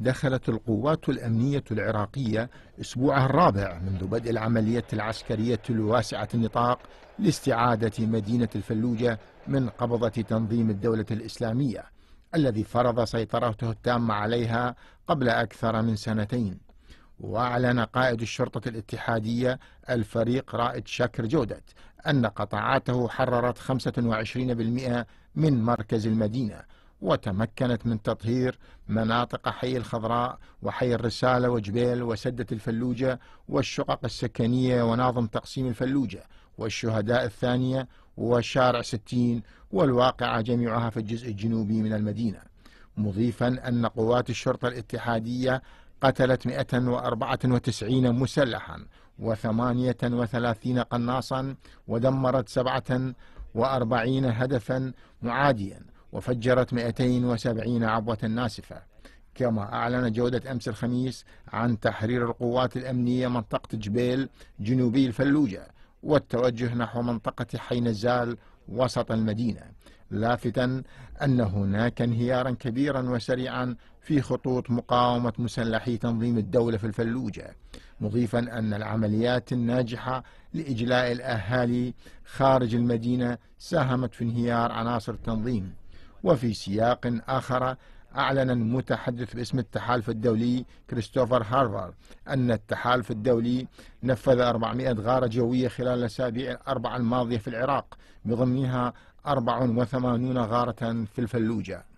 دخلت القوات الأمنية العراقية أسبوعها الرابع منذ بدء العملية العسكرية الواسعة النطاق لاستعادة مدينة الفلوجة من قبضة تنظيم الدولة الإسلامية الذي فرض سيطرته التامة عليها قبل أكثر من سنتين وأعلن قائد الشرطة الاتحادية الفريق رائد شاكر جودت أن قطاعاته حررت 25% من مركز المدينة وتمكنت من تطهير مناطق حي الخضراء وحي الرسالة وجبيل وسدة الفلوجة والشقق السكنية وناظم تقسيم الفلوجة والشهداء الثانية وشارع ستين والواقعة جميعها في الجزء الجنوبي من المدينة مضيفا أن قوات الشرطة الاتحادية قتلت 194 مسلحا و38 قناصا ودمرت 47 هدفا معاديا وفجرت 270 عبوة ناسفة كما أعلن جودة أمس الخميس عن تحرير القوات الأمنية منطقة جبيل جنوبي الفلوجة والتوجه نحو منطقة حي نزال وسط المدينة لافتا أن هناك انهيارا كبيرا وسريعا في خطوط مقاومة مسلحي تنظيم الدولة في الفلوجة مضيفا أن العمليات الناجحة لإجلاء الأهالي خارج المدينة ساهمت في انهيار عناصر التنظيم وفي سياق آخر أعلن المتحدث باسم التحالف الدولي كريستوفر هارفر أن التحالف الدولي نفذ 400 غارة جوية خلال الأسابيع الأربعة الماضية في العراق بضمنها 84 غارة في الفلوجة